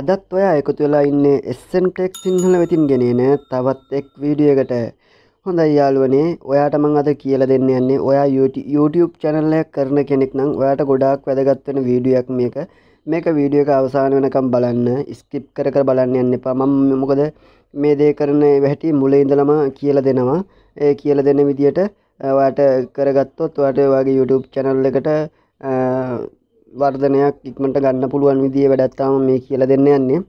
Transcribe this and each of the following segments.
අදත් ඔයා එකතු වෙලා ඉන්නේ එස්සන්ටෙක් සිංහල වෙතින් ගෙනන තවත් එක් වීඩියකට හොඳයි යාලුවනේ ඔයාට මං අද කියලා දෙන්න යන්නේ ඔයා YouTube චැනල්ලයක් කරන කෙනෙක් නම් ඔයාට ගොඩාක් වැදගත්වන වීඩියක් මේක මේක වීඩියක අවසාන වෙනකම් බලන්න ස්කිප් කර කර බලන්න යන්න එපා මම මොකද මේ දේ කරන වැහැටි මුල ඉඳලම කියලා දෙනවා ඒ කියලා දෙන විදියට ඔයාට කරගත්තොත් ඔයාට ඔයාගේ YouTube චැනල් එකට වර්ධනයක් ඉක්මට ගන්න පුළුවන් විදිිය වැඩත්තාම මේ කියල දෙන්න යන්නේ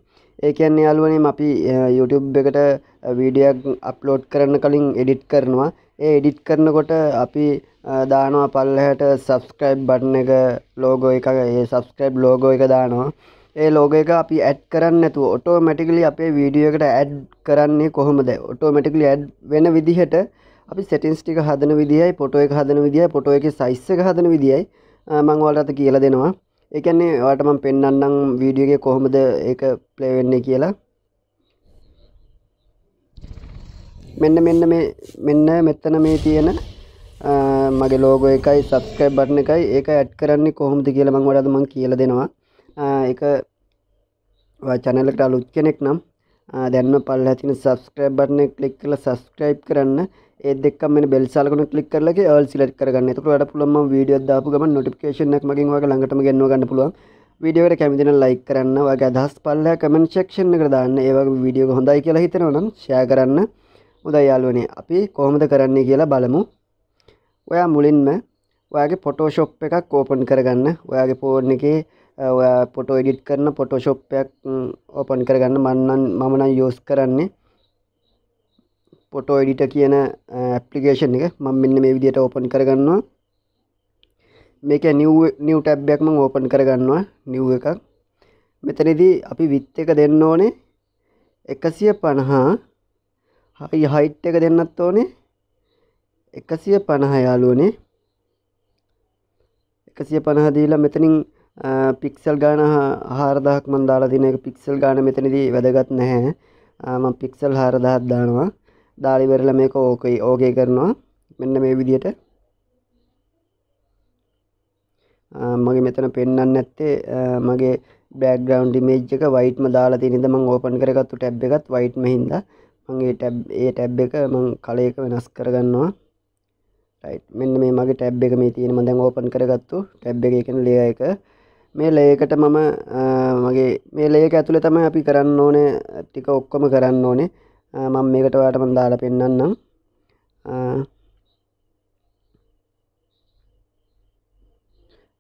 ඒකයන් යාලුවනේ අපි YouTube එකට වීඩියක් අප්ලෝඩ් කරන්න කලින් එඩිට් කරනවා ඒ එඩිට් කරනකොට අපි දානවා පල්ලහට සබස්ක්‍රයිබ් බටන එක ලෝගෝ එක ඒ සබස්ක්‍රයිබ් ලෝගෝ එක දානවා ඒ ලෝග එක අපි ඇඩ් කරන්න ඇතු ඔටෝමැටිකලි අපේ වීඩියෝ එකට ඇඩ් කරන්නේ කොහොමද ඔටෝමැටිකලි ඇඩ් වෙන විදිහට අපි සෙටින්ස් ටික හදන විදිහයි පොටෝ එක හදන විදිහයි පොටෝ එක සයිස් එක හදන විදිහයි මංවලට කියල දෙනවා එකන්නේ වාටම පෙන්න්නන්නම් වීඩියගේ කොහොමද එක පලේවෙන්නේ කියලා මෙන්න මෙන්න මේ මෙන්න මෙත්තන මේ තියෙන මගේ ලෝගෝ එකයි සස්කයි බටන එකයි ඒක ඇඩ් කරන්නේ කොහොමද කියලා මං වඩද මං කියල දෙනවා එක චැනලට අලුත් කෙනෙක් නම් දැන්ම පල් ඇතින සස්ක්‍රයිබ් බටන කලික් කළ සස්ක්‍රයිබ් කරන්න ඒදක් මෙ බෙල්සාලකන කලික් කරල ල් සිලට කරගන්න තුට වැඩ පුළම වීඩිය දාපු ගම නොටිකේෂනක් මගින් වගේ ලඟටම ගන්න ගන්න පුළුවන් වීඩියෝට කැමතින ලයි කරන්න වගේ අදහස් පල්ල කමෙන් ක්ෂණ කරදාන්න ඒවගේ වීඩියෝ හොඳයි කියලා හිතනවනම් ෂය කරන්න උදයියාලුවනේ අපි කොහොමද කරන්නේ කියලා බලමු ඔයා මුලින්ම ඔයාගේ පොටෝශොප් එකක් ඕපන් කරගන්න ඔයාගේ පෝර්ණ එක පොටෝ එඩිට් කරන පොටෝශොප්යක් ඕපන් කරගන්න මන්නන් මමනන් යෝස් කරන්නේ පොටෝ එඩිට කියන ඇප්ලිකේෂන් එක මම මෙන්න මේ විදිහට ඕපන් කරගන්නවා මේක නිව් නිව් ටැබ් එකක් මම ඕපන් කරගන්නවා නිව් එකක් මෙතනදී අපි විත් එක දෙන්න ඕනේ 150 හයි හයිට් එක දෙන්නත් ඕනේ 150 යාළුවනේ 150 දීලා මෙතනින් පික්සල් ගාන 4000ක් මම දාලා තියෙන එක පික්සල් ගාන මෙතනදී වැදගත් නැහැ මම පික්සල් 4000ක් දානවා දාලිවරල මේක ඕකයි ඕකේ කරනවා මෙන්න මේ විදියට මගේ මෙතන පෙන්න්න ඇත්තේ මගේ බෑග්‍රවන්් මේජ් එක වයිටම දාලා තිනිද මං ඕපන් කරගත්තු ටැබ් එකත් වයිට්ම හින්ද මගේ ටැබ් ඒ ටැබ් එක මං කලයක වෙනස් කරගන්නවා මෙන්න මේ මගේ ටැබ් එක මේ තියෙන මදැන් ඕපන් කරගත්තු ටැබ් එක එකන ලේ එක මේ ලේකට මම මගේ මේ ලේක ඇතුළ තම අපි කරන්න ඕනේ ටික ඔක්කොම කරන්න ඕනේ මම මේකට ඔයාට මම දාලා පෙන්නන්නම්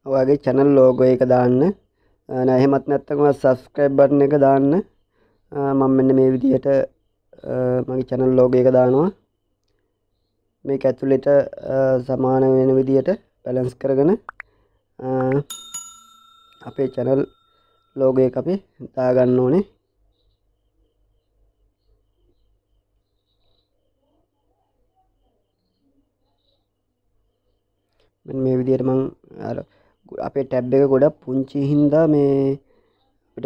ඔයාගේ channel logo එක දාන්න එහෙමත් නැත්නම් ඔයා subscribe button එක දාන්න මම මෙන්න මේ විදිහට මගේ channel logo එක දානවා මේක ඇතුළේට සමාන වෙන විදිහට බැලන්ස් කරගෙන අපේ channel logo එක අපි දාගන්න ඕනේ මේ විදියට මං අපේ ටැබ් එක ගොඩක් පුංචි හින්දා මේට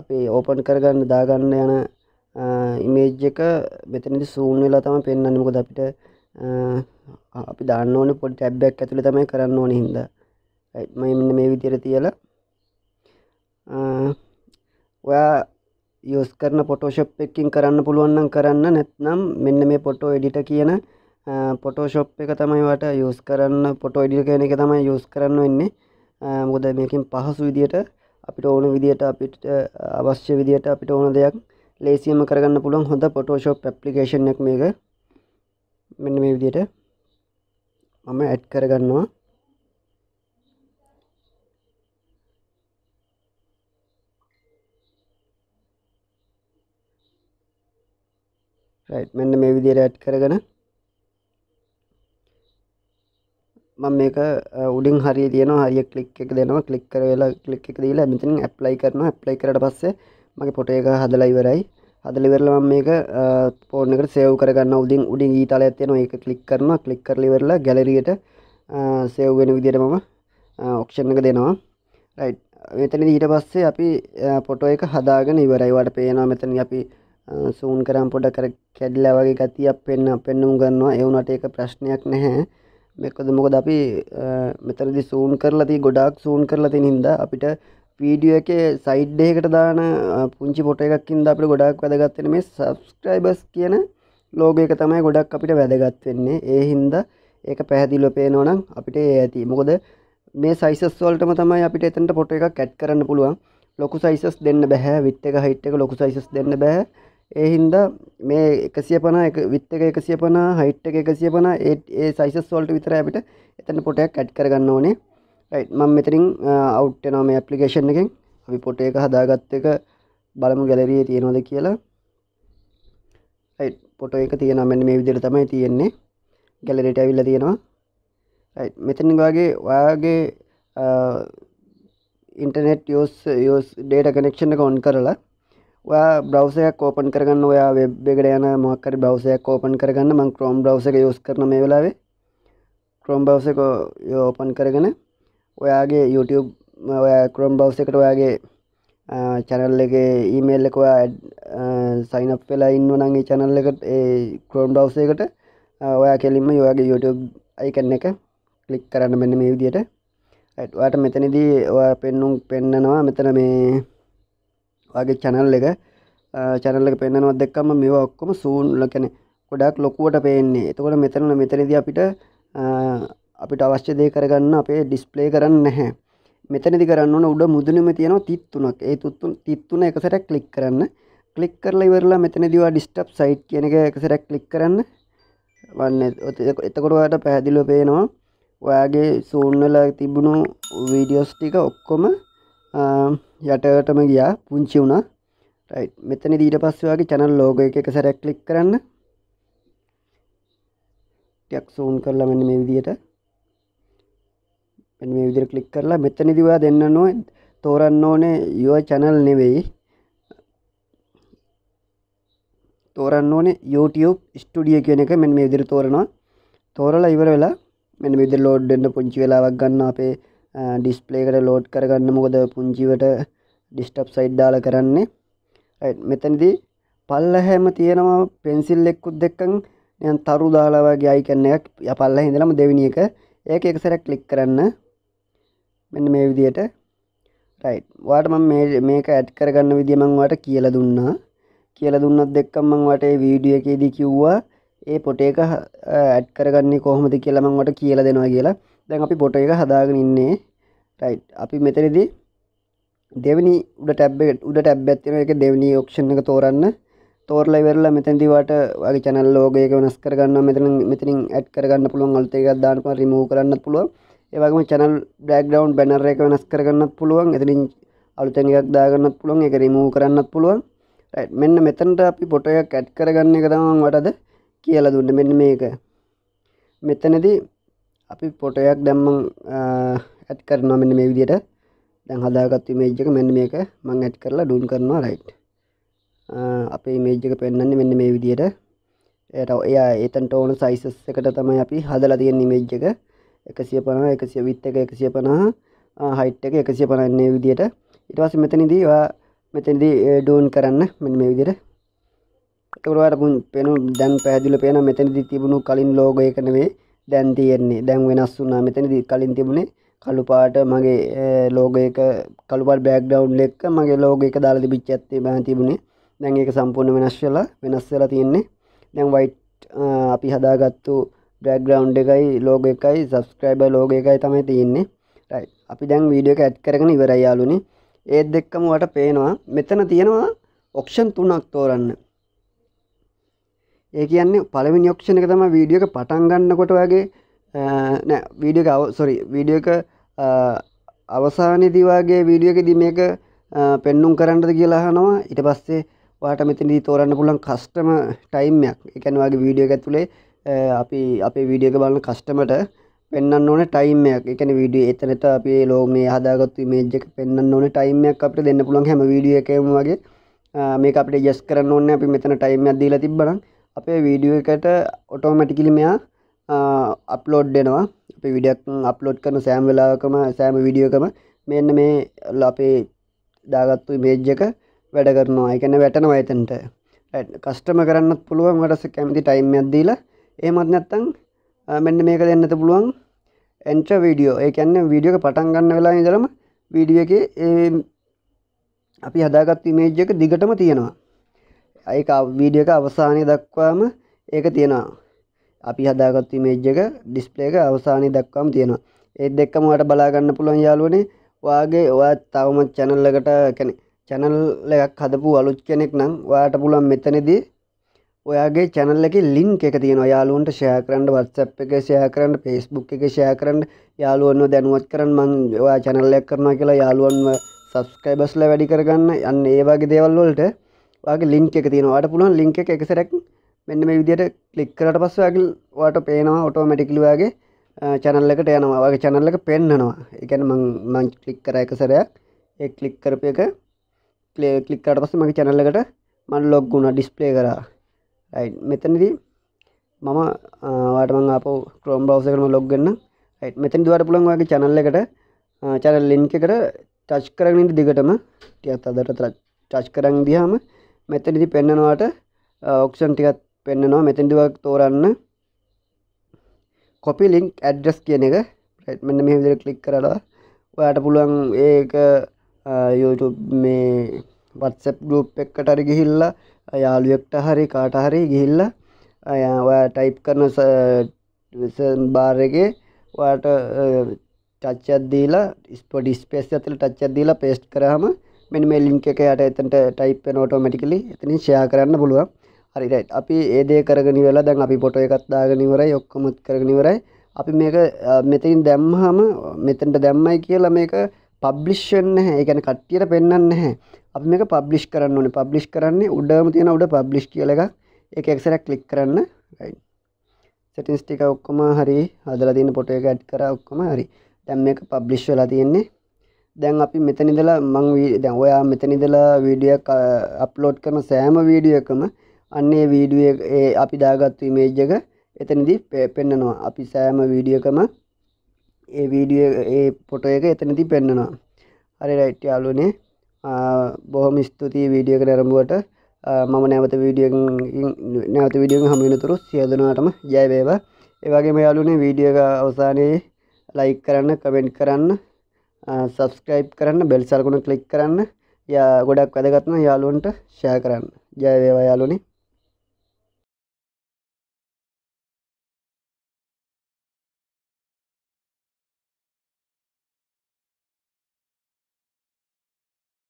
අපේ ඕපන් කරගන්න දාගන්න යන ඉමේජ් එක මෙතනදි සූන් වෙලා තම පෙන්න්න මොකද අපිට අපි දාන්න ඕන පොඩි ටැබ්බැක් ඇතුළ තමයි කරන්න ඕන හින්ද මෙන්න මේ විදිර තියලා ඔයා යෝස් කරන පොටෝශප් එකකින් කරන්න පුළුවන්නම් කරන්න නැත්නම් මෙන්න මේ පොටෝ එඩිට කියන පොටෝශොප් එක තමයි වට යස් කරන්න පොටෝ ඉඩිය කියන එක තමයි යස් කරන්න වෙන්නේ මොද මේකින් පහසු විදියට අපිට ඕන විදියට අපිට අවශ්‍ය විදියට අපිට ඕන දෙයක් ලේසියම කරගන්න පුළුවන් හොඳ පොටෝශොප් ඇප්ලිකේෂන් එක මේක මෙන්න මේ විදියට මම ඇඩ් කරගන්නවා රයිට් මෙන්න මේ විදියට ඇඩ් කරගෙන මම මේක උඩින් හරි තියන හරිය කලික් එක දෙනවා කලික් කරවෙලා කලික් එක දීලා මෙතින් ඇප්ලයි කරන ඇප්ලයි කරට පස්සේ මගේ පොට එක හදලා ඉවරයි හදලිවරල මම මේක පෝර්නකට සේව් කරගන්න උදින් උඩින් ඊතාල ඇතියන එක කලික් කරන කලික් කරලිවරලා ගැලරියට සෙව් වෙන විදිට මම ඔක්ෂණ එක දෙනවා රයිට් මෙතන ඊට පස්සේ අපි පොටෝ එක හදාගෙන ඉවරයිවට පේනවා මෙතන අපි සූන් කරම් පොඩ කර කැඩිලා වගේ ගතියක් පෙන්න පෙන්නුම් ගන්නවා එවුනට ඒක ප්‍රශ්නයක් නැහැ මෙකද මොකද අපි මෙතරදි සූන් කරලති ගොඩක් සූන් කරලති හින්ද අපිට පීඩිය එක සයිඩ්ඩයකට දාන පුංචි පොට එකක්ින්ද අපට ගොඩක් වැදගත්තෙන මේ සබස්ක්‍රයිබස් කියන ලෝගයක තමයි ගොඩක් අපිට වැදගත්වෙන්නේ ඒ හින්ද ඒක පැහැදිල්ල පේනෝනම් අපිට ඒ ඇති මොකද මේ සයිසස්වල්ටම තමයි අපිට එතට පොට එක කැට් කරන්න පුළුවන් ලොකු සයිසස් දෙන්න බැහැ විත්ත එක හිට්ක ලොකු සයිසස් දෙන්න බෑ ඒහින්දා මේ එකසිය පනා එක විත් එක එකසිය පනා හයිට් එක එකසිය පනා ඒ සයිසස් වොල්ට විතර අපිට එතන පොටයක් ඇඩ් කරගන්න ඕනේ රයිට් මම මෙතරින් අවුට්ටනවා මේ ඇප්ලිකේෂන් එකෙන් අපි පොට එක හදාගත්ත එක බලමු ගැලරිය තියෙනවද කියලා රයිට් පොට එක තියෙන මෙන්න මේ විදිහට තමයි තියෙන්නේ ගැලරියට ඇවිල්ලා තියෙනවා රයිට් මෙතන වාගේ ඔයාගේ ඉන්ටර්නෙට් යෝස් යෝස් ඩේට කනෙක්ෂන් එක ඔන් කරලා ඔයා බ්‍රවසයක් ඕපන් කරගන්න ඔයා වෙබ්බෙකට යන මොක්කරි බ්‍රවසයක් ඕපන් කරගන්න මං ක්‍රෝම් බ්‍රවසක යස් කරන මේ වෙලාවේ ක්‍රෝම් බවසක ඕපන් කරගෙන ඔයාගේ YouTube ඔයා ක්‍රෝම් බවසකට ඔයාගේ චැනල් එක ඊමේල් එක ඔයා සයින් අප් වෙලා ඉන්න නංගේ චැනල් එකට ඒ ක්‍රෝම් බවසයකට ඔයා කෙලින්ම ඔයාගේ YouTube අයිකන්න එක කලික් කරන්න මෙන්න මේ විදියට ඇටවාට මෙතනදී ඔයා පෙන්නුම් පෙන්න්නනවා මෙතන මේ වගේ චැනල් එක චැනල්ලක පෙන්න්නනවත් දෙක්කම මේ ඔක්කොම සූන්ල කැනෙ ගොඩක් ලොකුවට පේන්නේ එතකොට මෙතනන මෙතනද අපිට අපිට අවශ්‍ය දේ කරගන්න අපේ ඩිස්පලේ කරන්න නැහැ මෙතනදි කරන්න උඩ මුදුනම තියෙන තිත්තුනක් ඒ තුත්තුන් තිත්තුන එකසර කලික් කරන්න කලික් කරලා ඉවරලා මෙතනදිවා ඩිස්ටප් සයිට් කියන එක එකසර කලික් කරන්න වන්න එතකොටවාට පැහැදිලෝ පේනවා ඔයාගේ සූන්නල තිබුණු වීඩියෝස් ටික ඔක්කොම යටටම ගියා පුංචි වුණා මෙතන දීට පස්සවාගේ චැනල් ලෝග එක එක සැරැක් ලික් කරන්න ටයක් සූන් කරලා මෙන්න මේ විදියට මෙන්න මේ විදිහට ක්ලික් කරලා මෙතන දිවා දෙන්න ඕනේ තෝරන්න ඕනේ your channel නෙවෙයි තෝරන්න ඕනේ YouTube ස්ටුඩියෝ කියන එක මෙන්න මේ විදිහට තෝරනවා තෝරලා ඉවර වෙලා මෙන්න මේ විදිහට ලෝඩ් වෙන්න පුංචි වෙලාවක් ගන්න අපේ ඩිස්පලේකට ලෝඩ් කරගන්න මොකද පුංචිවට ඩිස්ටප් සයිඩ් දාල කරන්නේ මෙතැනදි පල්ල හැම තියෙනවා පෙන්සිල් එක්කුත් දෙක්කං යන් තරු දාලාවගේ අයිකන්නයක් ය පල්ල හිඳලම දෙවිනි එක ඒක එකසරක් ලික් කරන්න මෙන්න මේ විදියට රයිට් වාට මම මේක ඇඩ් කරගන්න විදිමංවාට කියල දුන්නා කියල දුන්නත් දෙක්කම්මං වටේ වීඩිය එකේදී කිව්වා ඒ පොටේක ඇඩ් කරගන්නේ කොහොමද කියලමං වට කියල දෙනවා කියලා දැන් අපි පොට එක හදාගෙන ඉන්නේ ටයි් අපි මෙතනදී දෙවනි උඩ ටැබ් උඩ ටැබ් ඇත්තින එක දෙවනි ඔක්ෂණ එක තෝරන්න තෝරල වෙරලා මෙතැදිවට වගේ චැනල් ලෝගයක වෙනස් කරගන්න මෙතන මෙතනින් ඇට් කරගන්න පුළුවන් අල්තේක දානම රිමූ කරන්න පුළුව ඒවගේම චැනල් බ්ලක් ඩවන්් බැනර එක වෙනස් කරගන්නත් පුළුවන් එතනින් අලුතැන් එකක් දාගන්නත් පුළුවන් එක රිමූ කරන්නත් පුළුවන් මෙන්න මෙතනට අපි පොට එකක් ඇට් කරගන්න එක තමන් වටද කියලා දුන්න මෙන්න මේක මෙතනදී අපි පොටයක් දැම්මං ඇත් කරනවා මෙන්න මේ විදියට දැන් හදාගත්තු මේජ් එක මෙන්න මේක මම ඇඩ් කරලා ඩූන් කරනවා රයිට් අපේ මේජ් එක පෙන්වන්නේ මෙන්න මේ විදියට එයාට එයා එතනට ඕන සයිසස් එකට තමයි අපි හදලා තියෙන ඉමේජ් එක 150 100 width එක 150 height එක 150 එන්නේ විදියට ඊට පස්සේ මෙතනදී ඔයා මෙතනදී ඩූන් කරන්න මෙන්න මේ විදියට ඒකට ඔයාලට පෙනු දැන් පැහැදිලිව පේනවා මෙතනදී තිබුණු කලින් ලෝගෝ එක නෙවෙයි දැන් තියෙන්නේ දැන් වෙනස් වුනා මෙතනදි කලින් තිබුණේ කළු පාට මගේ ලෝග එක කළුපල් බෑක්ඩවුන්් එක්ක මගේ ලෝග එක දාලා තිබිච්ච ඇත්තේ බෑ තිබුණේ දැන් ඒක සම්පූර්ණ වෙනස් වෙලා වෙනස් වෙලා තියෙන්නේ දැන් වයිට් අපි හදාගත්තු බ්‍රැක්ග්‍රවන්් එකයි ලෝග එකයි සබස්ක්‍රයිබ ලෝග එකයි තමයි තියෙන්නේ අපි දැන් වීඩියෝ ඇත් කරගෙන ඉවරයි යාලුනි ඒත් දෙක්කම වට පේනවා මෙතන තියෙනවා ඔක්ෂන් තුනක් තෝරන්න ඒ කියන්නේ පළවිනි ඔක්ෂණ එක තම වීඩියෝ එක පටන් ගන්නකොට වගේ නෑ වීඩියෝ අව සොරි වීඩියෝ එක අවසානයේදී වගේ වීඩියෝ එකදී මේක පෙන්눔 කරන්නද කියලා අහනවා ඊට පස්සේ ඔයාට මෙතනදී තෝරන්න පුළුවන් කස්ටම ටයිම් එකක් ඒ කියන්නේ වගේ වීඩියෝ එක ඇතුලේ අපි අපේ වීඩියෝ එක බලන කස්ටමර්ට පෙන්වන්න ඕනේ ටයිම් එකක්. ඒ කියන්නේ වීඩියෝ එතනට අපි ඒ ලෝ මේ හදාගත්තු ඉමේජ් එක පෙන්වන්න ඕනේ ටයිම් එකක් අපිට දෙන්න පුළුවන් හැම වීඩියෝ එකකම වගේ මේක අපිට ඇඩ්ජස්ට් කරන්න ඕනේ අපි මෙතන ටයිම් එකක් දීලා තිබ්බනම් අපේ වීඩියෝ එකට ඔටෝමැටිකලි මෙයා අප්ලෝඩ් වෙනවා අපි විඩක් අප්ලෝඩ් කරන සෑම් වෙලාවකම සෑම විඩියෝකම මෙන්න මේ අපේ දාගත්තු මේජ් එක වැඩ කරනවා එකන වැටනවා එතන්ට කස්ටම කරන්නත් පුළුවන් වටස කැමති ටයිම් ඇද්දීලා ඒමත් නැත්තං මෙන්න මේක දෙන්නත පුළුවන් එන්ට්‍ර වීඩියෝ ඒ ඇන්න වීඩියෝක පටන් ගන්න වෙලා ඉදරම වීඩිය එක අපි හදාගත් මේජ්ජක දිගටම තියෙනවා ඒක වීඩියක අවසානය දක්වාම ඒක තියෙනවා අපි හදාගත්තු මේජ් එක ඩිස්ප්ලේ එක අවසානය දක්වාම තියෙනවා ඒත් දෙක්කම වට බලාගන්න පුළුවන් යාළුවනේ වාගේ ඔයා තවමත් channel එකට කියන්නේ channel එකක් හදපු අලුත් කෙනෙක් නම් ඔයාට පුළුවන් මෙතනදී ඔයාගේ channel එකේ link එක තියෙනවා යාළුවන්ට share කරන්න WhatsApp එකේ share කරන්න Facebook එකේ share කරන්න යාළුවන්ව දැනුවත් කරන්න මම ඔයා channel එකක් කරනවා කියලා යාළුවන්ව subscribers ලා වැඩි කරගන්න අන්න ඒ වගේ දේවල් වලට වගේ ලින්ක් එක තියෙනවාට පුළුවන් ලින්ක් එක එකසරක් මෙන්න මේ විදියට කලික් කරට පස්සගේ වාට පේනවා ඔටෝමැටිකලිවාගේ චැනල්ලකට යනවා වගේ චැනල්ලක පෙන්න්නනවා එකන මං කලික් කර එකසරයක් ඒ කලික් කරපය එක කලේ කලික්කට පස්ස මගේ චැනල්ලකට මන් ලොග් ගුණ ඩිස්පලේ කරා රයි් මෙතනදී මම වාටමං අප ක්‍රෝම් බවස කරම ලොග්ගන්න යි් මෙතන් දවට පුළන් වගේ චැනල්ලකට චැනල් ලින්ක එකට ටච් කරගනිට දිගටම ටියත් අදට ටච් කරන් දිහාම මෙතනදි පෙන්නනවාට ඔක්ෂන් ටිකත් පෙන්න්නනවා මෙතැඩිවක් තෝරන්න කොපි ලිංක් ඇඩ්ඩස් කියන එක ප්‍රට්මන්න මේ විදිර කලික් කරලා ඔයාට පුළුවන් ඒක YouTube මේ වත්සප් ගරුප් එක්කට හරි ගිහිල්ලා යාළුවෙක්ට හරි කාට හරි ගිහිල්ලා ඔයා ටයිප් කරන බාරගේ ඔයාට ටච්චත් දීලා ස්පොඩිස්පේස් ඇතිල ටච්චත් දීලා පේස්ට් කරහම මෙනි මේ ලිංක එක යට එතනට ටයිප් වෙන ඔටෝමැටිකලි එතනින් ෂෙයා කරන්න පුළුවන් හරි රයිට් අපි ඒ දේ කරගෙන ඉවරලා දැන් අපි ෆොටෝ එකක් දාගෙන ඉවරයි ඔක්කොම කරගෙන ඉවරයි අපි මේක මෙතනින් දැම්මහම මෙතනට දැම්මයි කියලා මේක පබ්ලිෂ් වෙන්නේ නැහැ ඒ කියන්නේ කට්ටියට පෙන්වන්නේ නැහැ අපි මේක පබ්ලිෂ් කරන්න ඕනේ පබ්ලිෂ් කරන්නේ උඩම තියෙන උඩ පබ්ලිෂ් කියලා එකක් ඒක එක්සරක් ක්ලික් කරන්න රයිට් සෙටින්ස් ටික ඔක්කොම හරි හදලා තියෙන ෆොටෝ එක ඇඩ් කරා ඔක්කොම හරි දැන් මේක පබ්ලිෂ් වෙලා තියෙන්නේ දැන් අපි මෙතන ඉඳලා මං දැන් ඔයා මෙතන ඉඳලා වීඩියෝ එක අප්ලෝඩ් කරන සෑම වීඩියෝ එකම අන්න ඒ වීඩියෝ ඒ අපි දාගත්තු ඉමේජ් එක එතනදී පෙන්නනවා අපි සෑම වීඩියෝ එකම ඒ වීඩියෝ ඒ පොටෝ එක එතනදී පෙන්නනවා හරි රයිට් යාළුවනේ බොහොම ස්තුතියි වීඩියෝ එක නැරඹුවට මම නැවත වීඩියෝකින් නැවත වීඩියෝකින් හමු වෙනතුරු සියලු දෙනාටම ජය වේවා ඒ වගේම යාළුවනේ වීඩියෝ එක අවසානයේ ලයික් කරන්න කමෙන්ට් කරන්න सब्सक्राइब करनि बेल साल कोन क्लिक करनि या गोॾा कदे कतनि यालो न त शेयर करनि जय देवा यालोनी